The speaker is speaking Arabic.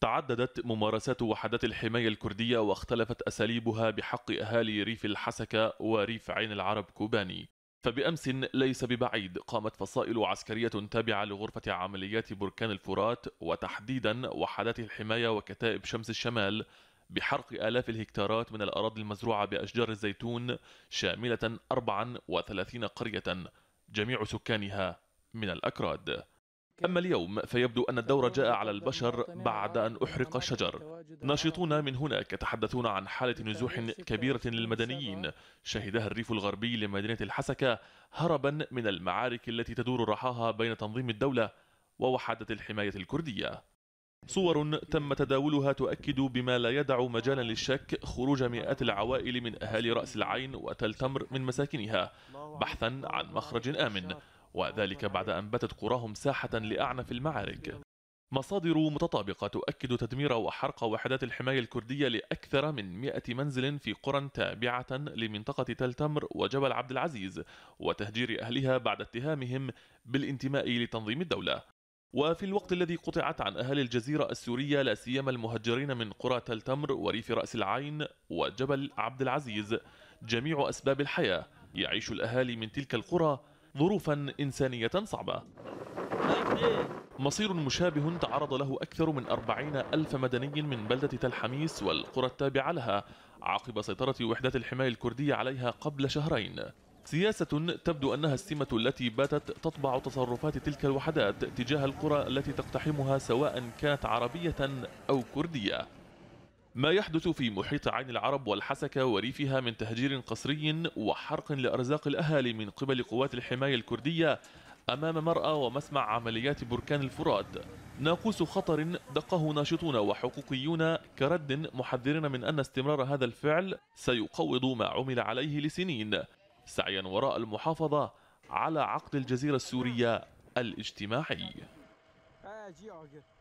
تعددت ممارسات وحدات الحماية الكردية واختلفت أساليبها بحق أهالي ريف الحسكة وريف عين العرب كوباني فبأمس ليس ببعيد قامت فصائل عسكرية تابعة لغرفة عمليات بركان الفرات وتحديدا وحدات الحماية وكتائب شمس الشمال بحرق آلاف الهكتارات من الأراضي المزروعة بأشجار الزيتون شاملة 34 قرية جميع سكانها من الأكراد أما اليوم فيبدو أن الدور جاء على البشر بعد أن أحرق الشجر ناشطون من هناك يتحدثون عن حالة نزوح كبيرة للمدنيين شهدها الريف الغربي لمدينة الحسكة هربا من المعارك التي تدور رحاها بين تنظيم الدولة ووحدة الحماية الكردية صور تم تداولها تؤكد بما لا يدع مجالا للشك خروج مئات العوائل من أهالي رأس العين وتل تمر من مساكنها بحثا عن مخرج آمن وذلك بعد أن باتت قراهم ساحة لأعنف المعارك مصادر متطابقة تؤكد تدمير وحرق وحدات الحماية الكردية لأكثر من 100 منزل في قرى تابعة لمنطقة تل تمر وجبل عبد العزيز وتهجير أهلها بعد اتهامهم بالانتماء لتنظيم الدولة وفي الوقت الذي قطعت عن أهل الجزيرة السورية لا سيما المهجرين من قرى تل تمر وريف رأس العين وجبل عبد العزيز جميع أسباب الحياة يعيش الأهالي من تلك القرى ظروفا إنسانية صعبة مصير مشابه تعرض له أكثر من أربعين ألف مدني من بلدة تل حميس والقرى التابعة لها عقب سيطرة وحدات الحماية الكردية عليها قبل شهرين سياسة تبدو أنها السمة التي باتت تطبع تصرفات تلك الوحدات تجاه القرى التي تقتحمها سواء كانت عربية أو كردية ما يحدث في محيط عين العرب والحسكة وريفها من تهجير قسري وحرق لأرزاق الأهالي من قبل قوات الحماية الكردية أمام مرأى ومسمع عمليات بركان الفرات ناقوس خطر دقه ناشطون وحقوقيون كرد محذرين من أن استمرار هذا الفعل سيقوض ما عمل عليه لسنين سعيا وراء المحافظة على عقد الجزيرة السورية الاجتماعي آه،